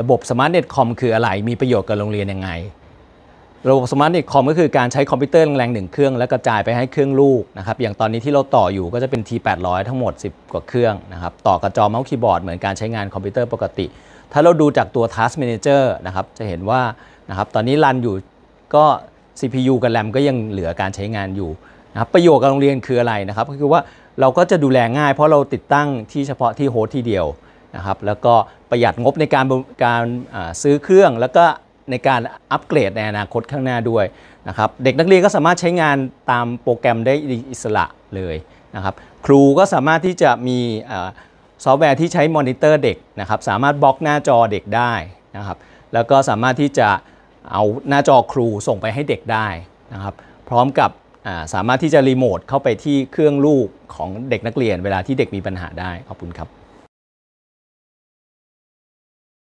ระบบสมาร์ทเน็ตคอมคืออะไร มีประโยชน์กับโรงเรียนยังไง ระบบสมาร์ทเน็ตคอมก็คือการใช้คอมพิวเตอร์แรงๆหนึ่งเครื่องแล้วกระจายไปให้เครื่องลูกนะครับ อย่างตอนนี้ที่เราต่ออยู่ก็จะเป็น T800 ทั้งหมด 10 กว่าเครื่องนะครับ ต่อกระจอเมาส์คีย์บอร์ดเหมือนการใช้งานคอมพิวเตอร์ปกติ ถ้าเราดูจากตัว Task Manager นะครับ จะเห็นว่านะครับ ตอนนี้รันอยู่ก็ CPU กับแรมก็ยังเหลือการใช้งานอยู่นะครับ ประโยชน์กับโรงเรียนคืออะไรนะครับ ก็คือว่าเราก็จะดูแลง่ายเพราะเราติดตั้งที่เฉพาะที่โฮสต์ที่เดียวนะครับแล้วก็ประหยัดงบในการการซื้อเครื่อง แล้วก็ในการอัปเกรดในอนาคตข้างหน้าด้วยนะครับเด็กนักเรียนก็สามารถใช้งานตามโปรแกรมได้อิสระเลยนะครับครูก็สามารถที่จะมีซอฟต์แวร์ที่ใช้มอนิเตอร์เด็กนะครับสามารถบล็อกหน้าจอเด็กได้นะครับแล้วก็สามารถที่จะเอาหน้าจอครูส่งไปให้เด็กได้นะครับพร้อมกับสามารถที่จะรีโมทเข้าไปที่เครื่องลูกของเด็กนักเรียนเวลาที่เด็กมีปัญหาได้ขอบคุณครับ